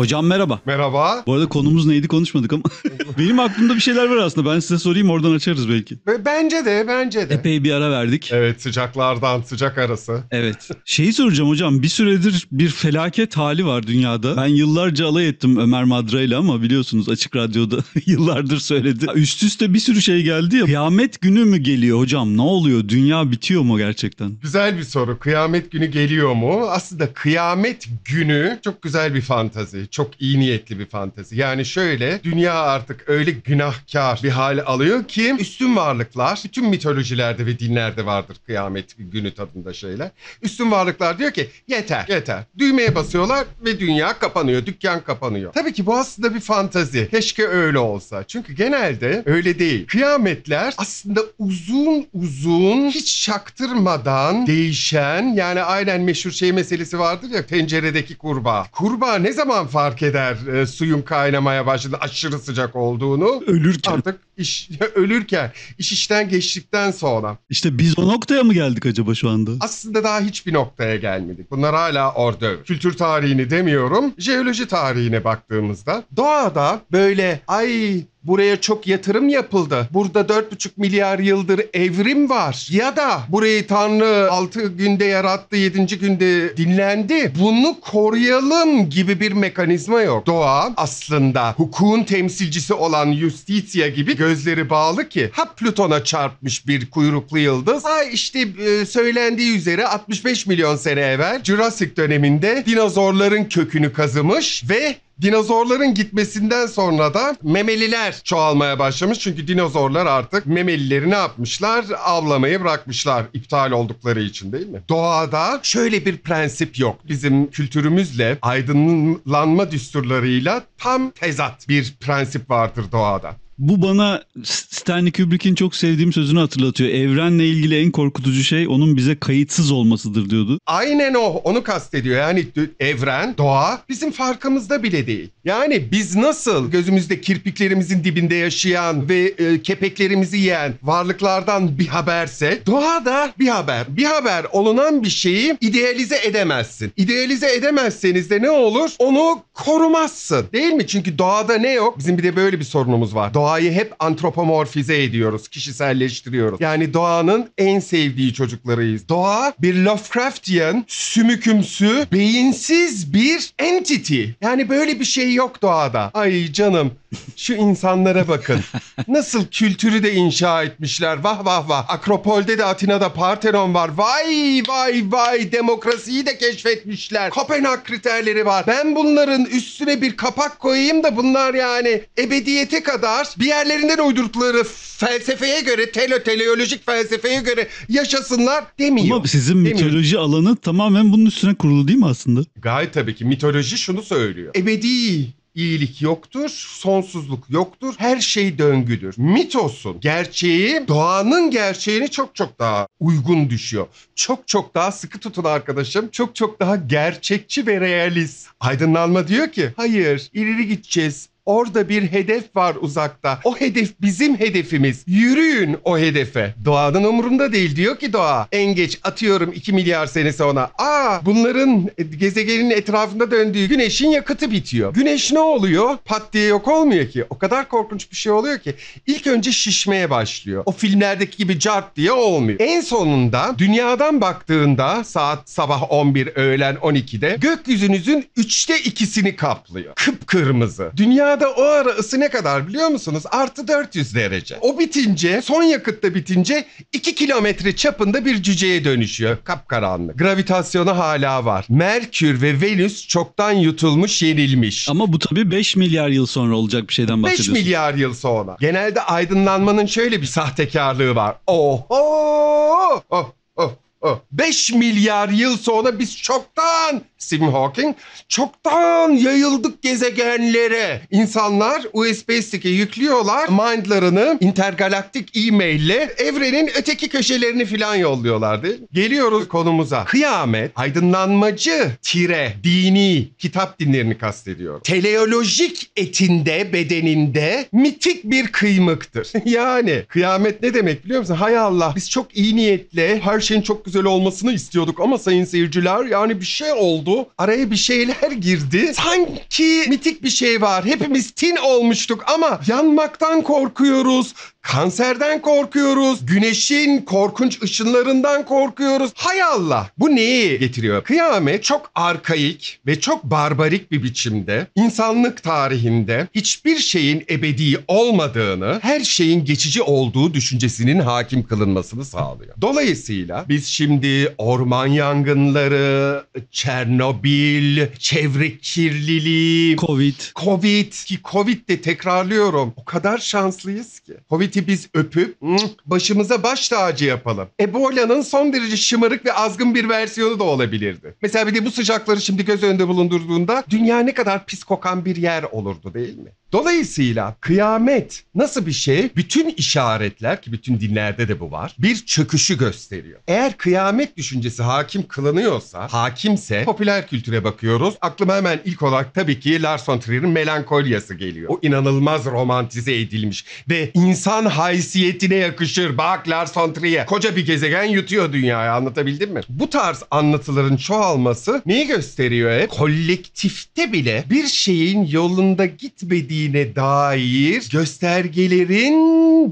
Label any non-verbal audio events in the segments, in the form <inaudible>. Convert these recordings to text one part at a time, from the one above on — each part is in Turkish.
Hocam merhaba. Merhaba. Bu arada konumuz neydi konuşmadık ama. <laughs> Benim aklımda bir şeyler var aslında. Ben size sorayım oradan açarız belki. Bence de bence de. Epey bir ara verdik. Evet sıcaklardan sıcak arası. Evet. Şeyi soracağım hocam bir süredir bir felaket hali var dünyada. Ben yıllarca alay ettim Ömer Madra ile ama biliyorsunuz açık radyoda <laughs> yıllardır söyledi. Üst üste bir sürü şey geldi ya. Kıyamet günü mü geliyor hocam? Ne oluyor? Dünya bitiyor mu gerçekten? Güzel bir soru. Kıyamet günü geliyor mu? Aslında kıyamet günü çok güzel bir fantazi çok iyi niyetli bir fantezi. Yani şöyle dünya artık öyle günahkar bir hale alıyor ki üstün varlıklar bütün mitolojilerde ve dinlerde vardır kıyamet günü tadında şeyler. Üstün varlıklar diyor ki yeter yeter. Düğmeye basıyorlar ve dünya kapanıyor. Dükkan kapanıyor. Tabii ki bu aslında bir fantezi. Keşke öyle olsa. Çünkü genelde öyle değil. Kıyametler aslında uzun uzun hiç çaktırmadan değişen yani aynen meşhur şey meselesi vardır ya tenceredeki kurbağa. Kurbağa ne zaman fantezi fark eder e, suyun kaynamaya başladı aşırı sıcak olduğunu. Ölürken. Artık iş, <laughs> ölürken iş işten geçtikten sonra. İşte biz o noktaya mı geldik acaba şu anda? Aslında daha hiçbir noktaya gelmedik. Bunlar hala orada. Kültür tarihini demiyorum. Jeoloji tarihine baktığımızda doğada böyle ay Buraya çok yatırım yapıldı. Burada 4,5 milyar yıldır evrim var. Ya da burayı Tanrı 6 günde yarattı, 7. günde dinlendi. Bunu koruyalım gibi bir mekanizma yok. Doğa aslında hukukun temsilcisi olan Justitia gibi gözleri bağlı ki ha Plüton'a çarpmış bir kuyruklu yıldız. Ha işte e, söylendiği üzere 65 milyon sene evvel Jurassic döneminde dinozorların kökünü kazımış ve Dinozorların gitmesinden sonra da memeliler çoğalmaya başlamış. Çünkü dinozorlar artık memelileri ne yapmışlar? Avlamayı bırakmışlar iptal oldukları için değil mi? Doğada şöyle bir prensip yok. Bizim kültürümüzle aydınlanma düsturlarıyla tam tezat bir prensip vardır doğada bu bana Stanley Kubrick'in çok sevdiğim sözünü hatırlatıyor. Evrenle ilgili en korkutucu şey onun bize kayıtsız olmasıdır diyordu. Aynen o. Onu kastediyor. Yani evren, doğa bizim farkımızda bile değil. Yani biz nasıl gözümüzde kirpiklerimizin dibinde yaşayan ve e, kepeklerimizi yiyen varlıklardan bir haberse doğa da bir haber. Bir haber olunan bir şeyi idealize edemezsin. İdealize edemezseniz de ne olur? Onu korumazsın. Değil mi? Çünkü doğada ne yok? Bizim bir de böyle bir sorunumuz var. Doğayı hep antropomorfize ediyoruz, kişiselleştiriyoruz. Yani doğanın en sevdiği çocuklarıyız. Doğa bir Lovecraftian, sümükümsü, beyinsiz bir entity. Yani böyle bir şey yok doğada. Ay canım şu insanlara bakın. <laughs> Nasıl kültürü de inşa etmişler. Vah vah vah. Akropol'de de Atina'da Partenon var. Vay vay vay demokrasiyi de keşfetmişler. Kopenhag kriterleri var. Ben bunların üstüne bir kapak koyayım da bunlar yani ebediyete kadar bir yerlerinden uydurdukları felsefeye göre, tele teleolojik felsefeye göre yaşasınlar demiyor. Ama sizin demiyor. mitoloji alanı tamamen bunun üstüne kurulu değil mi aslında? Gayet tabii ki. Mitoloji şunu söylüyor. Ebedi iyilik yoktur, sonsuzluk yoktur, her şey döngüdür. Mitosun gerçeği doğanın gerçeğini çok çok daha uygun düşüyor. Çok çok daha sıkı tutun arkadaşım. Çok çok daha gerçekçi ve realist. Aydınlanma diyor ki hayır ileri gideceğiz. Orada bir hedef var uzakta. O hedef bizim hedefimiz. Yürüyün o hedefe. Doğanın umurunda değil diyor ki doğa. En geç atıyorum 2 milyar sene sonra. Aa bunların gezegenin etrafında döndüğü güneşin yakıtı bitiyor. Güneş ne oluyor? Pat diye yok olmuyor ki. O kadar korkunç bir şey oluyor ki. İlk önce şişmeye başlıyor. O filmlerdeki gibi cart diye olmuyor. En sonunda dünyadan baktığında saat sabah 11 öğlen 12'de gökyüzünüzün üçte ikisini kaplıyor. Kıpkırmızı. Dünya Dünyada o ara ısı ne kadar biliyor musunuz? Artı 400 derece. O bitince, son yakıtta bitince 2 kilometre çapında bir cüceye dönüşüyor. Kapkaranlık. Gravitasyonu hala var. Merkür ve Venüs çoktan yutulmuş, yenilmiş. Ama bu tabii 5 milyar yıl sonra olacak bir şeyden bahsediyorsun. 5 milyar yıl sonra. Genelde aydınlanmanın şöyle bir sahtekarlığı var. Oho! Oh, oh, oh. 5 milyar yıl sonra biz çoktan Stephen Hawking çoktan yayıldık gezegenlere. İnsanlar USB stick'e yüklüyorlar. Mind'larını intergalaktik e-maille evrenin öteki köşelerini falan yolluyorlardı Geliyoruz konumuza. Kıyamet aydınlanmacı tire dini kitap dinlerini kastediyorum. Teleolojik etinde, bedeninde mitik bir kıymıktır. <laughs> yani kıyamet ne demek biliyor musun? Hay Allah biz çok iyi niyetle her şeyin çok güzel olmasını istiyorduk ama sayın seyirciler yani bir şey oldu bu. Araya bir şeyler girdi. Sanki mitik bir şey var. Hepimiz tin olmuştuk ama yanmaktan korkuyoruz. Kanserden korkuyoruz. Güneşin korkunç ışınlarından korkuyoruz. Hay Allah! Bu neyi getiriyor? Kıyamet çok arkaik ve çok barbarik bir biçimde insanlık tarihinde hiçbir şeyin ebedi olmadığını, her şeyin geçici olduğu düşüncesinin hakim kılınmasını sağlıyor. Dolayısıyla biz şimdi orman yangınları, Çernobil Çernobil, çevre kirliliği, Covid. Covid ki Covid de tekrarlıyorum. O kadar şanslıyız ki. Covid'i biz öpüp başımıza baş tacı yapalım. Ebola'nın son derece şımarık ve azgın bir versiyonu da olabilirdi. Mesela bir de bu sıcakları şimdi göz önünde bulundurduğunda dünya ne kadar pis kokan bir yer olurdu değil mi? Dolayısıyla kıyamet nasıl bir şey? Bütün işaretler ki bütün dinlerde de bu var. Bir çöküşü gösteriyor. Eğer kıyamet düşüncesi hakim kılınıyorsa, hakimse popüler kültüre bakıyoruz. Aklıma hemen ilk olarak tabii ki Lars von Trier'in Melankolia'sı geliyor. O inanılmaz romantize edilmiş ve insan haysiyetine yakışır. Bak Lars von Trier koca bir gezegen yutuyor dünyayı anlatabildim mi? Bu tarz anlatıların çoğalması neyi gösteriyor hep? Kolektifte bile bir şeyin yolunda gitmediği ettiğine dair göstergelerin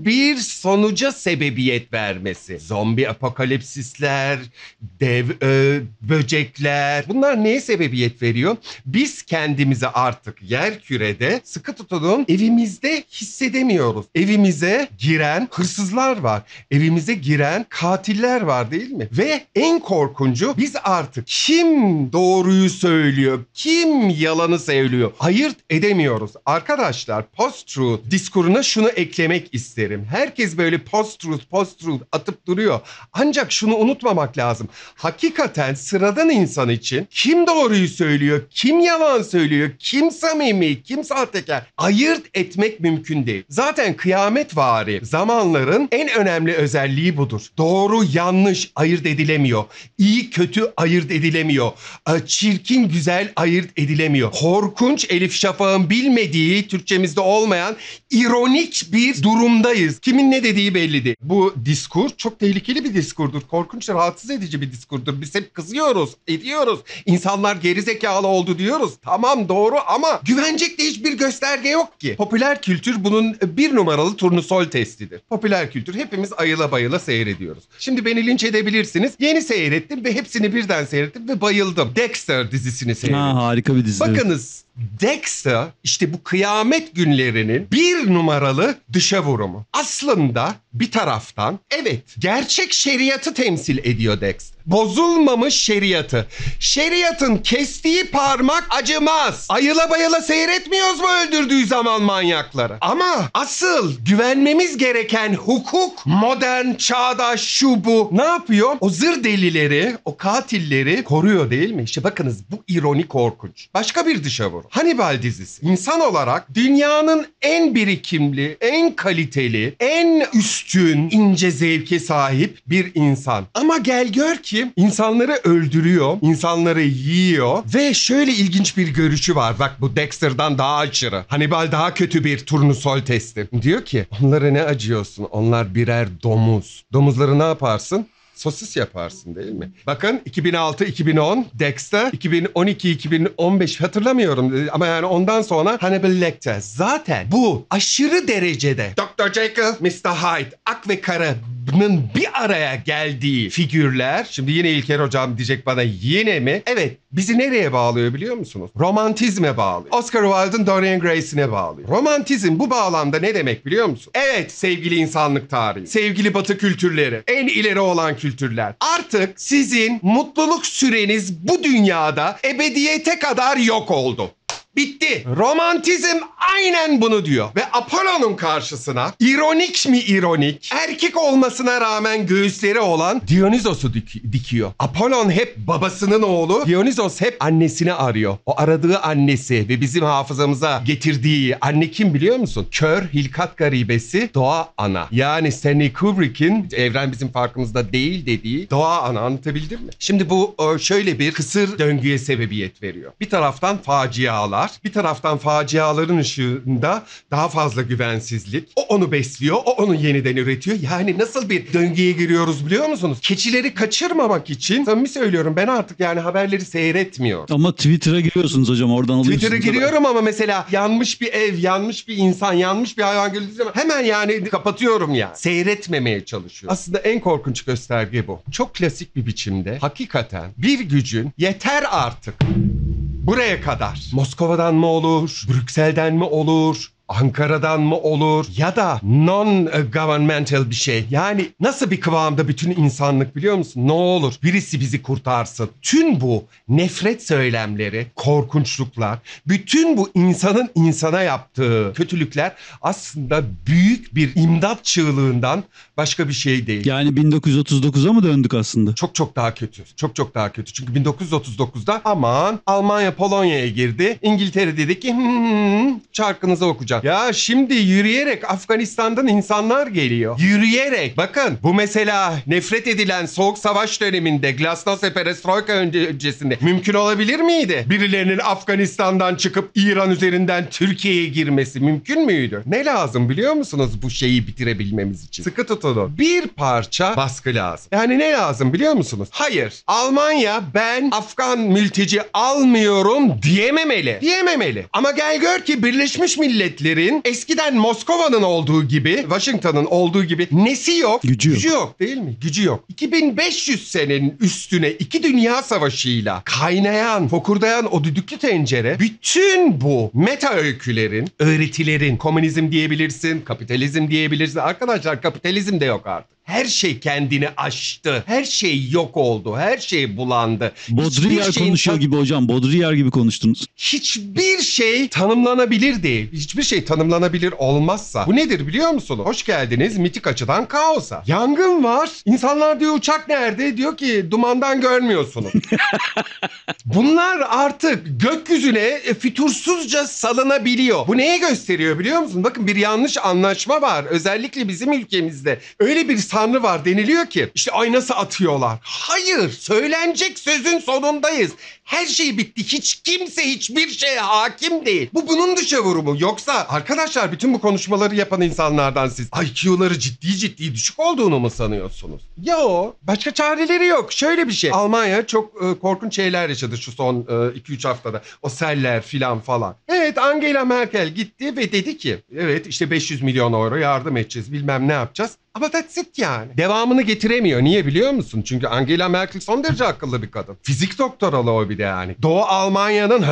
bir sonuca sebebiyet vermesi. Zombi apokalipsisler, dev e, böcekler bunlar neye sebebiyet veriyor? Biz kendimizi artık yer kürede sıkı tutalım evimizde hissedemiyoruz. Evimize giren hırsızlar var. Evimize giren katiller var değil mi? Ve en korkuncu biz artık kim doğruyu söylüyor, kim yalanı söylüyor ayırt edemiyoruz. Arkadaşlar araçlar post-truth diskuruna şunu eklemek isterim. Herkes böyle post-truth, post-truth atıp duruyor. Ancak şunu unutmamak lazım. Hakikaten sıradan insan için kim doğruyu söylüyor, kim yalan söylüyor, kim samimi, kim sahtekar ayırt etmek mümkün değil. Zaten kıyamet vari zamanların en önemli özelliği budur. Doğru, yanlış ayırt edilemiyor. İyi, kötü ayırt edilemiyor. Ee, çirkin, güzel ayırt edilemiyor. Korkunç Elif Şafak'ın bilmediği Türkçemizde olmayan ironik bir durumdayız. Kimin ne dediği bellidi. Bu diskur çok tehlikeli bir diskurdur. Korkunç, ve rahatsız edici bir diskurdur. Biz hep kızıyoruz, ediyoruz. İnsanlar geri zekalı oldu diyoruz. Tamam doğru ama güvenecek de hiçbir gösterge yok ki. Popüler kültür bunun bir numaralı turnusol testidir. Popüler kültür hepimiz ayıla bayıla seyrediyoruz. Şimdi beni linç edebilirsiniz. Yeni seyrettim ve hepsini birden seyrettim ve bayıldım. Dexter dizisini seyrettim. Ha, harika bir dizi. Bakınız Dexter işte bu kıyam kıyamet günlerinin bir numaralı dışa vurumu. Aslında bir taraftan evet gerçek şeriatı temsil ediyor Dex. Bozulmamış şeriatı. Şeriatın kestiği parmak acımaz. Ayıla bayıla seyretmiyoruz mu öldürdüğü zaman manyakları? Ama asıl güvenmemiz gereken hukuk modern, çağdaş, şu bu. Ne yapıyor? O zır delileri, o katilleri koruyor değil mi? İşte bakınız bu ironi korkunç. Başka bir dışavur. vur. Hannibal dizisi. İnsan olarak dünyanın en birikimli, en kaliteli, en üst üstün, ince zevke sahip bir insan. Ama gel gör ki insanları öldürüyor, insanları yiyor ve şöyle ilginç bir görüşü var. Bak bu Dexter'dan daha aşırı. Hannibal daha kötü bir turnusol testi. Diyor ki onlara ne acıyorsun? Onlar birer domuz. Domuzları ne yaparsın? sosis yaparsın değil mi? Bakın 2006-2010 Dexter, 2012-2015 hatırlamıyorum ama yani ondan sonra Hannibal Lecter. Zaten bu aşırı derecede Dr. Jekyll, Mr. Hyde, Ak ve Kara'nın bir araya geldiği figürler. Şimdi yine İlker hocam diyecek bana yine mi? Evet Bizi nereye bağlıyor biliyor musunuz? Romantizme bağlıyor. Oscar Wilde'ın Dorian Gray'sine bağlıyor. Romantizm bu bağlamda ne demek biliyor musun? Evet sevgili insanlık tarihi, sevgili batı kültürleri, en ileri olan kültürler. Artık sizin mutluluk süreniz bu dünyada ebediyete kadar yok oldu. Bitti. Romantizm aynen bunu diyor. Ve Apollo'nun karşısına ironik mi ironik erkek olmasına rağmen göğüsleri olan Dionysos'u dik- dikiyor. Apollon hep babasının oğlu, Dionysos hep annesini arıyor. O aradığı annesi ve bizim hafızamıza getirdiği anne kim biliyor musun? Kör Hilkat Garibesi Doğa Ana. Yani Stanley Kubrick'in evren bizim farkımızda değil dediği Doğa Ana anlatabildim mi? Şimdi bu e, şöyle bir kısır döngüye sebebiyet veriyor. Bir taraftan facialar, var. Bir taraftan faciaların ışığında daha fazla güvensizlik. O onu besliyor, o onu yeniden üretiyor. Yani nasıl bir döngüye giriyoruz biliyor musunuz? Keçileri kaçırmamak için samimi söylüyorum ben artık yani haberleri seyretmiyorum. Ama Twitter'a giriyorsunuz hocam oradan alıyorsunuz. Twitter'a giriyorum ama mesela yanmış bir ev, yanmış bir insan, yanmış bir hayvan gördüğünüz zaman hemen yani kapatıyorum ya. Yani. Seyretmemeye çalışıyorum. Aslında en korkunç gösterge bu. Çok klasik bir biçimde hakikaten bir gücün yeter artık Buraya kadar. Moskova'dan mı olur? Brüksel'den mi olur? Ankara'dan mı olur ya da non-governmental bir şey. Yani nasıl bir kıvamda bütün insanlık biliyor musun? Ne olur birisi bizi kurtarsın. Tüm bu nefret söylemleri, korkunçluklar, bütün bu insanın insana yaptığı kötülükler aslında büyük bir imdat çığlığından başka bir şey değil. Yani 1939'a mı döndük aslında? Çok çok daha kötü. Çok çok daha kötü. Çünkü 1939'da aman Almanya Polonya'ya girdi. İngiltere dedi ki hmm çarkınıza okuyacağız olacak. Ya şimdi yürüyerek Afganistan'dan insanlar geliyor. Yürüyerek. Bakın bu mesela nefret edilen soğuk savaş döneminde Glasnost ve Perestroika öncesinde mümkün olabilir miydi? Birilerinin Afganistan'dan çıkıp İran üzerinden Türkiye'ye girmesi mümkün müydü? Ne lazım biliyor musunuz bu şeyi bitirebilmemiz için? Sıkı tutunun. Bir parça baskı lazım. Yani ne lazım biliyor musunuz? Hayır. Almanya ben Afgan mülteci almıyorum diyememeli. Diyememeli. Ama gel gör ki Birleşmiş Milletler liderin eskiden Moskova'nın olduğu gibi, Washington'ın olduğu gibi nesi yok? Gücü, Gücü yok. yok. Değil mi? Gücü yok. 2500 senenin üstüne iki dünya savaşıyla kaynayan, fokurdayan o düdüklü tencere bütün bu meta öykülerin, öğretilerin, komünizm diyebilirsin, kapitalizm diyebilirsin. Arkadaşlar kapitalizm de yok artık. Her şey kendini aştı. Her şey yok oldu. Her şey bulandı. Baudrillard şeyin... konuşuyor gibi hocam. Baudrillard gibi konuştunuz. Hiçbir şey tanımlanabilir değil. Hiçbir şey tanımlanabilir olmazsa. Bu nedir biliyor musunuz? Hoş geldiniz mitik açıdan kaosa. Yangın var. İnsanlar diyor uçak nerede? Diyor ki dumandan görmüyorsunuz. <laughs> Bunlar artık gökyüzüne e, fütursuzca salınabiliyor. Bu neyi gösteriyor biliyor musun? Bakın bir yanlış anlaşma var. Özellikle bizim ülkemizde. Öyle bir tanrı var deniliyor ki işte aynası atıyorlar. Hayır söylenecek sözün sonundayız. Her şey bitti. Hiç kimse hiçbir şeye hakim değil. Bu bunun dışa vurumu. Yoksa arkadaşlar bütün bu konuşmaları yapan insanlardan siz IQ'ları ciddi ciddi düşük olduğunu mu sanıyorsunuz? Ya o. Başka çareleri yok. Şöyle bir şey. Almanya çok e, korkunç şeyler yaşadı şu son 2-3 e, haftada. O seller filan falan. Evet Angela Merkel gitti ve dedi ki evet işte 500 milyon euro yardım edeceğiz bilmem ne yapacağız. Ama that's it yani. Devamını getiremiyor. Niye biliyor musun? Çünkü Angela Merkel son derece akıllı bir kadın. Fizik doktoralı o bir değildi yani. Doğu Almanya'nın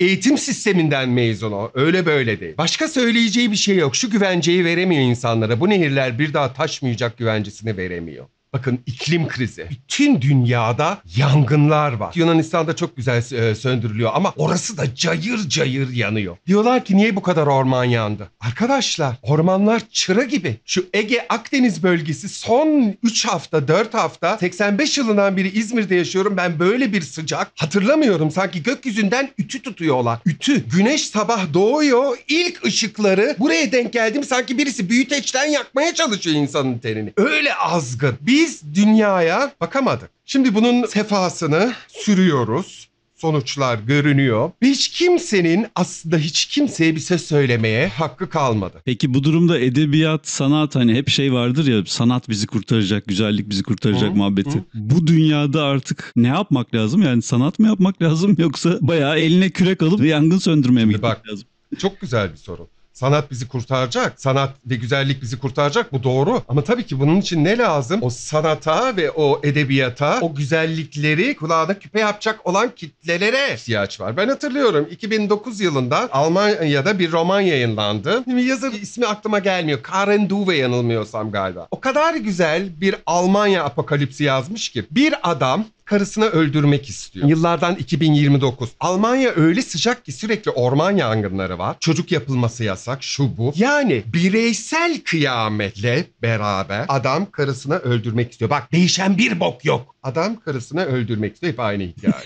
eğitim sisteminden mezun o. Öyle böyle değil. Başka söyleyeceği bir şey yok. Şu güvenceyi veremiyor insanlara. Bu nehirler bir daha taşmayacak güvencesini veremiyor. Bakın iklim krizi. Bütün dünyada yangınlar var. Yunanistan'da çok güzel e, söndürülüyor ama orası da cayır cayır yanıyor. Diyorlar ki niye bu kadar orman yandı? Arkadaşlar ormanlar çıra gibi. Şu Ege Akdeniz bölgesi son 3 hafta 4 hafta 85 yılından beri İzmir'de yaşıyorum. Ben böyle bir sıcak hatırlamıyorum. Sanki gökyüzünden ütü tutuyorlar. Ütü. Güneş sabah doğuyor. İlk ışıkları buraya denk geldim sanki birisi büyüteçten yakmaya çalışıyor insanın tenini. Öyle azgın. Bir biz dünyaya bakamadık. Şimdi bunun sefasını sürüyoruz. Sonuçlar görünüyor. hiç kimsenin aslında hiç kimseye bir şey söylemeye hakkı kalmadı. Peki bu durumda edebiyat, sanat hani hep şey vardır ya sanat bizi kurtaracak, güzellik bizi kurtaracak Hı, muhabbeti. hı. Bu dünyada artık ne yapmak lazım? Yani sanat mı yapmak lazım yoksa bayağı eline kürek alıp yangın söndürmeye mi gitmek bak, lazım? Çok güzel bir soru. Sanat bizi kurtaracak. Sanat ve güzellik bizi kurtaracak. Bu doğru. Ama tabii ki bunun için ne lazım? O sanata ve o edebiyata, o güzellikleri kulağına küpe yapacak olan kitlelere ihtiyaç var. Ben hatırlıyorum 2009 yılında Almanya'da bir roman yayınlandı. Şimdi yazar ismi aklıma gelmiyor. Karen Duve yanılmıyorsam galiba. O kadar güzel bir Almanya apokalipsi yazmış ki bir adam karısını öldürmek istiyor. Yıllardan 2029. Almanya öyle sıcak ki sürekli orman yangınları var. Çocuk yapılması yasak, şu bu. Yani bireysel kıyametle beraber adam karısını öldürmek istiyor. Bak değişen bir bok yok. Adam karısını öldürmek istiyor. Hep aynı hikaye. <laughs>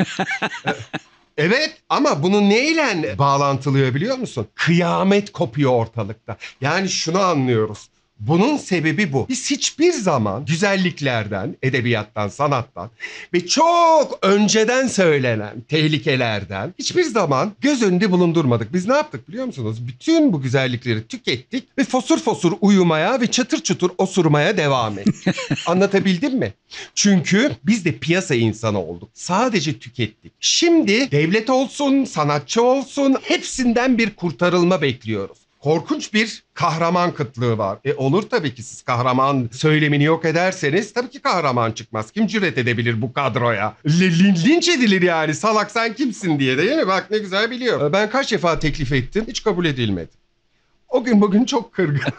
Ee, evet ama bunu neyle bağlantılıyor biliyor musun? Kıyamet kopuyor ortalıkta. Yani şunu anlıyoruz. Bunun sebebi bu. Biz hiçbir zaman güzelliklerden, edebiyattan, sanattan ve çok önceden söylenen tehlikelerden hiçbir zaman göz önünde bulundurmadık. Biz ne yaptık biliyor musunuz? Bütün bu güzellikleri tükettik ve fosur fosur uyumaya ve çatır çutur osurmaya devam ettik. <laughs> Anlatabildim mi? Çünkü biz de piyasa insanı olduk. Sadece tükettik. Şimdi devlet olsun, sanatçı olsun hepsinden bir kurtarılma bekliyoruz korkunç bir kahraman kıtlığı var. E olur tabii ki siz kahraman söylemini yok ederseniz tabii ki kahraman çıkmaz. Kim cüret edebilir bu kadroya? Lin linç edilir yani salak sen kimsin diye de mi? bak ne güzel biliyor. E, ben kaç defa teklif ettim hiç kabul edilmedi. O gün bugün çok kırgın. <laughs>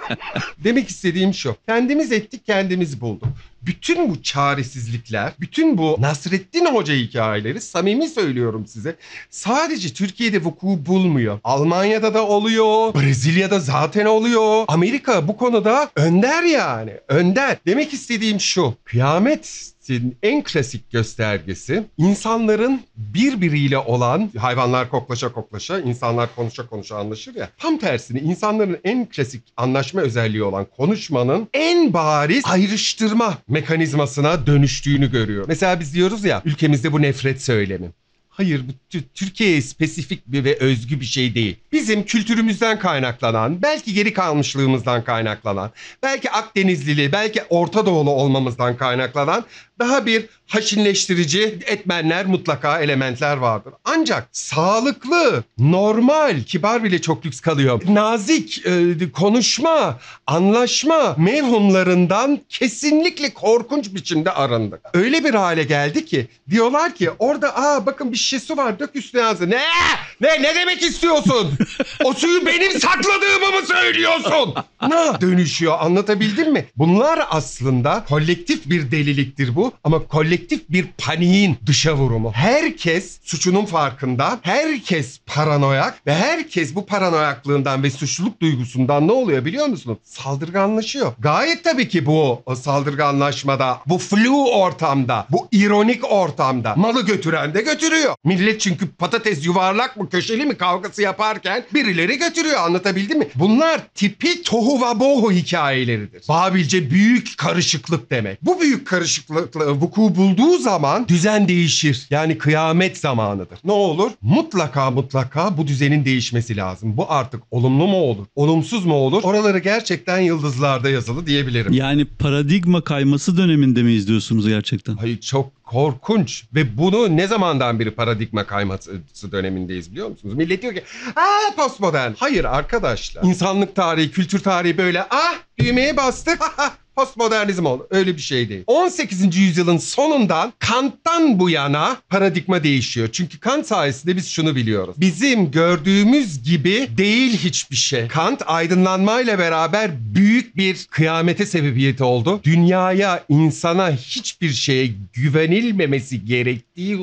Demek istediğim şu. Kendimiz ettik kendimiz bulduk bütün bu çaresizlikler, bütün bu Nasrettin Hoca hikayeleri samimi söylüyorum size. Sadece Türkiye'de vuku bulmuyor. Almanya'da da oluyor, Brezilya'da zaten oluyor. Amerika bu konuda önder yani, önder. Demek istediğim şu, kıyamet en klasik göstergesi insanların birbiriyle olan hayvanlar koklaşa koklaşa, insanlar konuşa konuşa anlaşır ya. Tam tersini insanların en klasik anlaşma özelliği olan konuşmanın en bariz ayrıştırma mekanizmasına dönüştüğünü görüyor. Mesela biz diyoruz ya ülkemizde bu nefret söylemi. Hayır bu Türkiye'ye spesifik bir ve özgü bir şey değil. Bizim kültürümüzden kaynaklanan, belki geri kalmışlığımızdan kaynaklanan, belki Akdenizlili, belki Orta Doğulu olmamızdan kaynaklanan daha bir haşinleştirici etmenler mutlaka elementler vardır. Ancak sağlıklı, normal, kibar bile çok lüks kalıyor. Nazik e, konuşma, anlaşma mevhumlarından kesinlikle korkunç biçimde arındık. Öyle bir hale geldi ki diyorlar ki orada aa bakın bir Su var dök üstüne ağzı. Ne? Ne? Ne demek istiyorsun? o suyu benim sakladığımı mı söylüyorsun? Ne dönüşüyor anlatabildim mi? Bunlar aslında kolektif bir deliliktir bu ama kolektif bir paniğin dışa vurumu. Herkes suçunun farkında, herkes paranoyak ve herkes bu paranoyaklığından ve suçluluk duygusundan ne oluyor biliyor musunuz? Saldırganlaşıyor. Gayet tabii ki bu o saldırganlaşmada, bu flu ortamda, bu ironik ortamda malı götüren de götürüyor götürüyor. Millet çünkü patates yuvarlak mı köşeli mi kavgası yaparken birileri götürüyor anlatabildim mi? Bunlar tipi tohu ve bohu hikayeleridir. Babilce büyük karışıklık demek. Bu büyük karışıklıkla vuku bulduğu zaman düzen değişir. Yani kıyamet zamanıdır. Ne olur? Mutlaka mutlaka bu düzenin değişmesi lazım. Bu artık olumlu mu olur? Olumsuz mu olur? Oraları gerçekten yıldızlarda yazılı diyebilirim. Yani paradigma kayması döneminde mi izliyorsunuz gerçekten? Hayır çok korkunç ve bunu ne zamandan beri paradigma kayması dönemindeyiz biliyor musunuz? Millet diyor ki aa postmodern. Hayır arkadaşlar. insanlık tarihi, kültür tarihi böyle ah düğmeye bastık <laughs> postmodernizm ol. Öyle bir şey değil. 18. yüzyılın sonundan Kant'tan bu yana paradigma değişiyor. Çünkü Kant sayesinde biz şunu biliyoruz. Bizim gördüğümüz gibi değil hiçbir şey. Kant aydınlanmayla beraber büyük bir kıyamete sebebiyet oldu. Dünyaya, insana hiçbir şeye güvenilmemesi gerek ettiği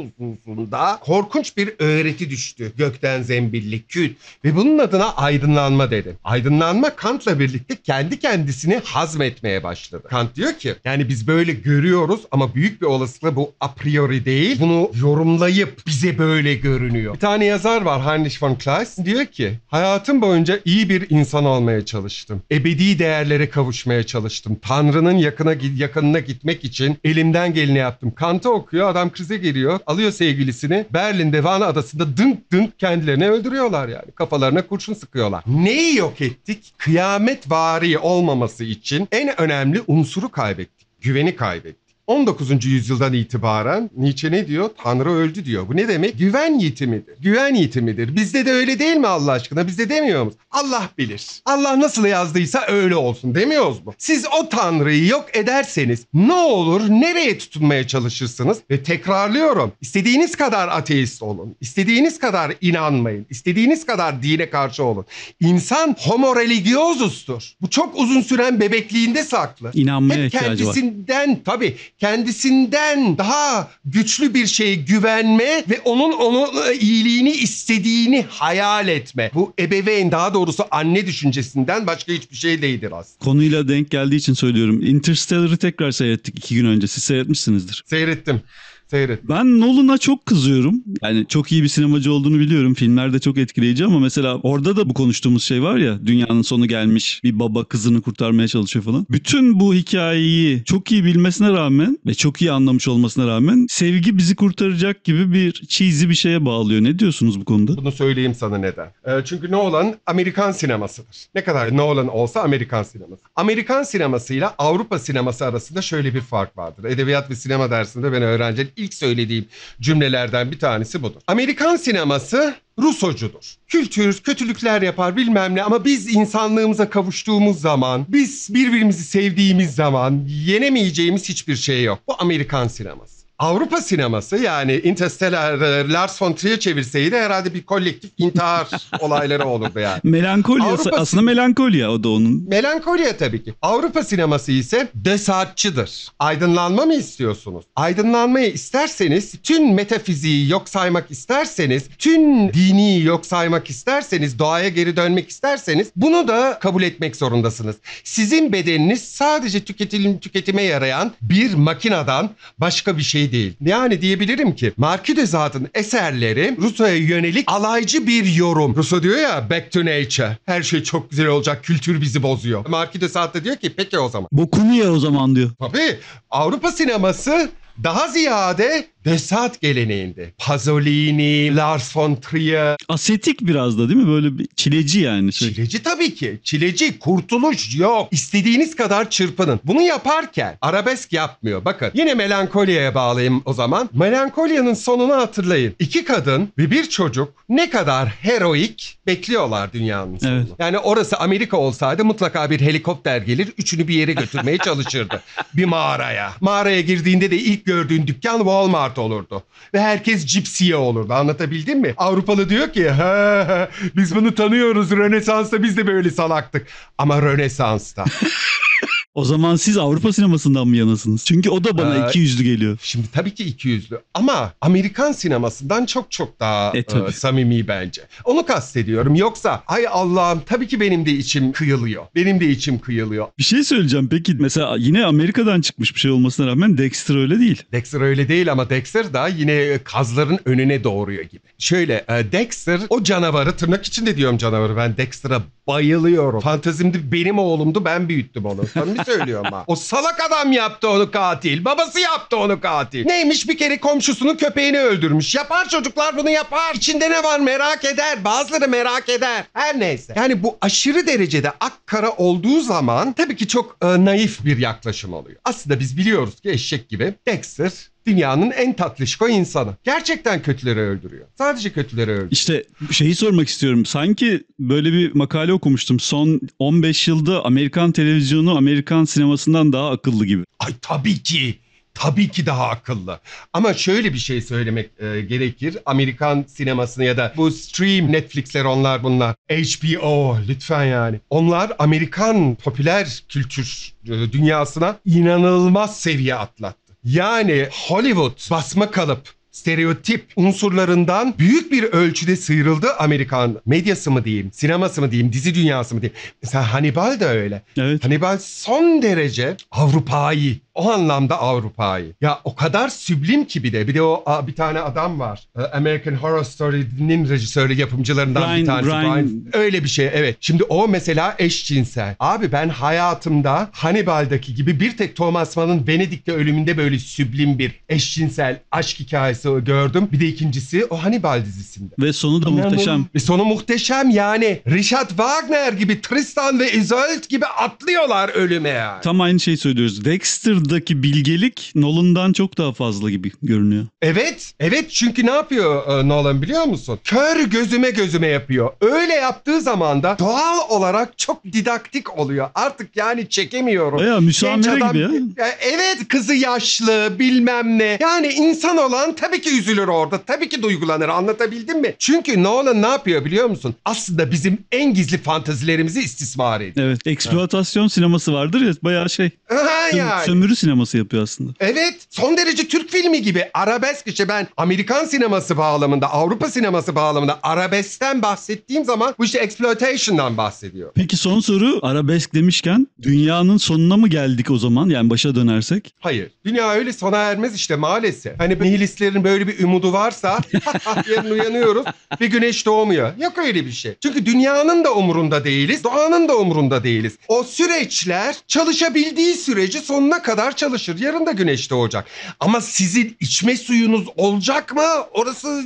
korkunç bir öğreti düştü gökten zembillik küt ve bunun adına aydınlanma dedi. Aydınlanma Kant'la birlikte kendi kendisini hazmetmeye başladı. Kant diyor ki yani biz böyle görüyoruz ama büyük bir olasılıkla bu a priori değil. Bunu yorumlayıp bize böyle görünüyor. Bir tane yazar var Heinrich von Kleist diyor ki hayatım boyunca iyi bir insan olmaya çalıştım. Ebedi değerlere kavuşmaya çalıştım. Tanrı'nın yakına yakınına gitmek için elimden geleni yaptım. Kant'ı okuyor adam krize giriyor kaçıyor. Alıyor sevgilisini Berlin'de Vana adasında dınk dınk kendilerini öldürüyorlar yani. Kafalarına kurşun sıkıyorlar. Neyi yok ettik? Kıyamet vari olmaması için en önemli unsuru kaybettik. Güveni kaybettik. 19. yüzyıldan itibaren Nietzsche ne diyor? Tanrı öldü diyor. Bu ne demek? Güven yitimidir. Güven yitimidir. Bizde de öyle değil mi Allah aşkına? Bizde demiyor musunuz? Allah bilir. Allah nasıl yazdıysa öyle olsun demiyoruz mu? Siz o Tanrı'yı yok ederseniz ne olur nereye tutunmaya çalışırsınız? Ve tekrarlıyorum. İstediğiniz kadar ateist olun. İstediğiniz kadar inanmayın. İstediğiniz kadar dine karşı olun. İnsan homo religiozustur. Bu çok uzun süren bebekliğinde saklı. İnanmaya Hep ihtiyacı var. kendisinden tabii kendisinden daha güçlü bir şeye güvenme ve onun onu e, iyiliğini istediğini hayal etme. Bu ebeveyn daha doğrusu anne düşüncesinden başka hiçbir şey değildir aslında. Konuyla denk geldiği için söylüyorum. Interstellar'ı tekrar seyrettik iki gün önce. Siz seyretmişsinizdir. Seyrettim. Seyret. Ben Nolan'a çok kızıyorum. Yani çok iyi bir sinemacı olduğunu biliyorum. Filmlerde çok etkileyici ama mesela orada da bu konuştuğumuz şey var ya. Dünyanın sonu gelmiş. Bir baba kızını kurtarmaya çalışıyor falan. Bütün bu hikayeyi çok iyi bilmesine rağmen ve çok iyi anlamış olmasına rağmen sevgi bizi kurtaracak gibi bir çizgi bir şeye bağlıyor. Ne diyorsunuz bu konuda? Bunu söyleyeyim sana neden. Ee, çünkü Nolan Amerikan sinemasıdır. Ne kadar Nolan olsa Amerikan sineması. Amerikan sinemasıyla Avrupa sineması arasında şöyle bir fark vardır. Edebiyat ve sinema dersinde ben öğrencilik ilk söylediğim cümlelerden bir tanesi budur. Amerikan sineması Rusocudur. Kültür, kötülükler yapar bilmem ne ama biz insanlığımıza kavuştuğumuz zaman, biz birbirimizi sevdiğimiz zaman yenemeyeceğimiz hiçbir şey yok. Bu Amerikan sineması. Avrupa sineması yani Interstellar'ı Lars von Trier çevirseydi herhalde bir kolektif intihar <laughs> olayları olurdu yani. Melankolya Avrupa aslında melankolya o da onun. Melankolya tabii ki. Avrupa sineması ise desatçıdır. Aydınlanma mı istiyorsunuz? Aydınlanmayı isterseniz, tüm metafiziği yok saymak isterseniz, tüm dini yok saymak isterseniz, doğaya geri dönmek isterseniz bunu da kabul etmek zorundasınız. Sizin bedeniniz sadece tüketim, tüketime yarayan bir makineden başka bir şey değil. Yani diyebilirim ki Marquidezad'ın eserleri Rousseau'ya yönelik alaycı bir yorum. Rousseau diyor ya back to nature. Her şey çok güzel olacak. Kültür bizi bozuyor. Marquidezad da diyor ki peki o zaman. Bokunu ya o zaman diyor. Tabii Avrupa sineması daha ziyade Desat geleneğinde. Pasolini, Lars von Trier. Asetik biraz da değil mi? Böyle bir çileci yani. Şey. Çileci tabii ki. Çileci, kurtuluş yok. İstediğiniz kadar çırpının. Bunu yaparken arabesk yapmıyor. Bakın yine melankoliye bağlayayım o zaman. Melankoliyanın sonunu hatırlayın. İki kadın ve bir çocuk ne kadar heroik bekliyorlar dünyanın sonunu. Evet. Yani orası Amerika olsaydı mutlaka bir helikopter gelir. Üçünü bir yere götürmeye çalışırdı. <laughs> bir mağaraya. Mağaraya girdiğinde de ilk gördüğün dükkan Walmart olurdu. Ve herkes cipsiye olurdu anlatabildim mi? Avrupalı diyor ki ha, ha, biz bunu tanıyoruz Rönesans'ta biz de böyle salaktık. Ama Rönesans'ta. <laughs> O zaman siz Avrupa sinemasından mı yanasınız? Çünkü o da bana ee, iki yüzlü geliyor. Şimdi tabii ki iki yüzlü ama Amerikan sinemasından çok çok daha e, e, samimi bence. Onu kastediyorum. Yoksa ay Allah'ım tabii ki benim de içim kıyılıyor. Benim de içim kıyılıyor. Bir şey söyleyeceğim peki mesela yine Amerika'dan çıkmış bir şey olmasına rağmen Dexter öyle değil. Dexter öyle değil ama Dexter da yine e, kazların önüne doğruyor gibi. Şöyle e, Dexter o canavarı tırnak içinde diyorum canavarı ben Dexter'a bayılıyorum. Fantezimde benim oğlumdu ben büyüttüm onu. <laughs> söylüyor ama. O salak adam yaptı onu katil. Babası yaptı onu katil. Neymiş bir kere komşusunun köpeğini öldürmüş. Yapar çocuklar bunu yapar. İçinde ne var merak eder. Bazıları merak eder. Her neyse. Yani bu aşırı derecede ak kara olduğu zaman tabii ki çok e, naif bir yaklaşım oluyor. Aslında biz biliyoruz ki eşek gibi Dexter Dünyanın en tatlışko insanı. Gerçekten kötüleri öldürüyor. Sadece kötüleri öldürüyor. İşte şeyi sormak istiyorum. Sanki böyle bir makale okumuştum. Son 15 yılda Amerikan televizyonu Amerikan sinemasından daha akıllı gibi. Ay tabii ki. Tabii ki daha akıllı. Ama şöyle bir şey söylemek e, gerekir. Amerikan sinemasını ya da bu stream Netflix'ler onlar bunlar. HBO lütfen yani. Onlar Amerikan popüler kültür e, dünyasına inanılmaz seviye atlattı. Yani Hollywood basma kalıp stereotip unsurlarından büyük bir ölçüde sıyrıldı Amerikan medyası mı diyeyim, sineması mı diyeyim, dizi dünyası mı diyeyim. Mesela Hannibal da öyle. Evet. Hannibal son derece Avrupa'yı o anlamda Avrupa'yı. Ya o kadar süblim ki bir de. Bir de o a, bir tane adam var. E, American Horror Story'nin rejisörü yapımcılarından Brian, bir tanesi. Brian. Brian. Öyle bir şey evet. Şimdi o mesela eşcinsel. Abi ben hayatımda Hannibal'daki gibi bir tek Thomas Mann'ın Venedik'te ölümünde böyle süblim bir eşcinsel aşk hikayesi gördüm. Bir de ikincisi o Hannibal dizisinde. Ve sonu da muhteşem. Ve sonu muhteşem yani. Richard Wagner gibi Tristan ve Isolde gibi atlıyorlar ölüme yani. Tam aynı şeyi söylüyoruz. Dexter buradaki bilgelik Nolan'dan çok daha fazla gibi görünüyor. Evet. Evet çünkü ne yapıyor e, Nolan biliyor musun? Kör gözüme gözüme yapıyor. Öyle yaptığı zaman da doğal olarak çok didaktik oluyor. Artık yani çekemiyorum. Ya müsamere adam, gibi ya. evet kızı yaşlı bilmem ne. Yani insan olan tabii ki üzülür orada. Tabii ki duygulanır anlatabildim mi? Çünkü Nolan ne yapıyor biliyor musun? Aslında bizim en gizli fantazilerimizi istismar ediyor. Evet. Eksploatasyon sineması vardır ya bayağı şey. Ha, yani. Sömürü sineması yapıyor aslında. Evet son derece Türk filmi gibi arabesk işte ben Amerikan sineması bağlamında Avrupa sineması bağlamında arabeskten bahsettiğim zaman bu işte exploitation'dan bahsediyor. Peki son soru arabesk demişken dünyanın sonuna mı geldik o zaman yani başa dönersek? Hayır dünya öyle sona ermez işte maalesef. Hani nihilistlerin böyle bir umudu varsa <laughs> yarın uyanıyoruz bir güneş doğmuyor. Yok öyle bir şey. Çünkü dünyanın da umurunda değiliz doğanın da umurunda değiliz. O süreçler çalışabildiği sürece sonuna kadar kadar çalışır. Yarın da güneşte olacak. Ama sizin içme suyunuz olacak mı? Orası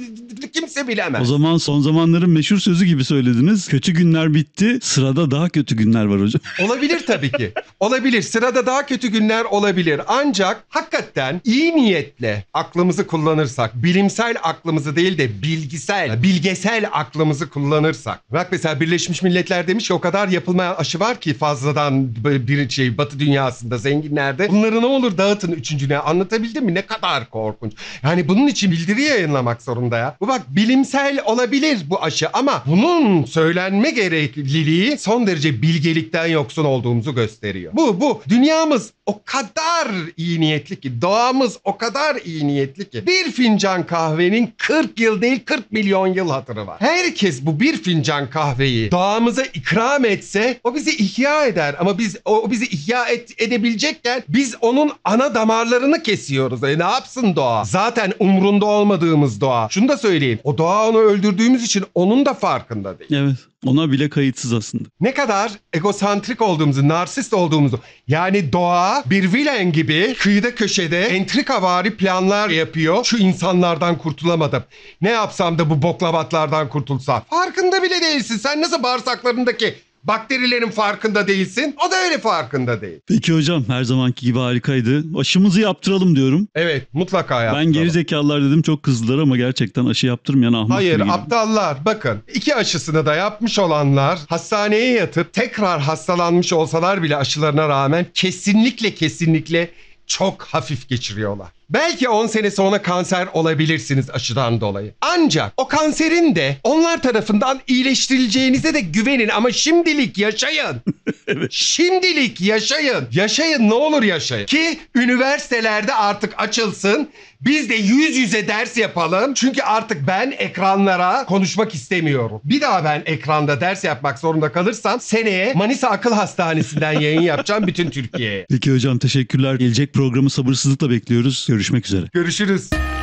kimse bilemez. O zaman son zamanların meşhur sözü gibi söylediniz. Kötü günler bitti. Sırada daha kötü günler var hocam. <laughs> Olabilir tabii ki. olabilir. Sırada daha kötü günler olabilir. Ancak hakikaten iyi niyetle aklımızı kullanırsak, bilimsel aklımızı değil de bilgisel, bilgesel aklımızı kullanırsak. Bak mesela Birleşmiş Milletler demiş ki o kadar yapılmayan aşı var ki fazladan bir şey Batı dünyasında zenginlerde. Bunlar bunları ne olur dağıtın üçüncülüğe. Anlatabildim mi? Ne kadar korkunç. Yani bunun için bildiri yayınlamak zorunda ya. Bu bak bilimsel olabilir bu aşı ama bunun söylenme gerekliliği son derece bilgelikten yoksun olduğumuzu gösteriyor. Bu bu dünyamız o kadar iyi niyetli ki doğamız o kadar iyi niyetli ki bir fincan kahvenin 40 yıl değil 40 milyon yıl hatırı var. Herkes bu bir fincan kahveyi doğamıza ikram etse o bizi ihya eder ama biz o bizi ihya et, edebilecekken biz onun ana damarlarını kesiyoruz. E ne yapsın doğa? Zaten umrunda olmadığımız doğa. Şunu da söyleyeyim. O doğa onu öldürdüğümüz için onun da farkında değil. Evet. Ona bile kayıtsız aslında. Ne kadar egosantrik olduğumuzu, narsist olduğumuzu yani doğa bir vilen gibi kıyıda köşede entrikavari planlar yapıyor. Şu insanlardan kurtulamadım. Ne yapsam da bu boklavatlardan kurtulsam. Farkında bile değilsin. Sen nasıl bağırsaklarındaki Bakterilerin farkında değilsin. O da öyle farkında değil. Peki hocam her zamanki gibi harikaydı. Aşımızı yaptıralım diyorum. Evet mutlaka yaptıralım. Ben geri zekalılar dedim çok kızdılar ama gerçekten aşı yaptırmayan ahmak Hayır gibi. aptallar bakın iki aşısını da yapmış olanlar hastaneye yatıp tekrar hastalanmış olsalar bile aşılarına rağmen kesinlikle kesinlikle çok hafif geçiriyorlar. Belki 10 sene sonra kanser olabilirsiniz aşıdan dolayı. Ancak o kanserin de onlar tarafından iyileştirileceğinize de güvenin ama şimdilik yaşayın. <laughs> Şimdilik yaşayın. Yaşayın ne olur yaşayın. Ki üniversitelerde artık açılsın. Biz de yüz yüze ders yapalım. Çünkü artık ben ekranlara konuşmak istemiyorum. Bir daha ben ekranda ders yapmak zorunda kalırsam seneye Manisa Akıl Hastanesi'nden yayın yapacağım bütün Türkiye'ye. Peki hocam teşekkürler. Gelecek programı sabırsızlıkla bekliyoruz. Görüşmek üzere. Görüşürüz.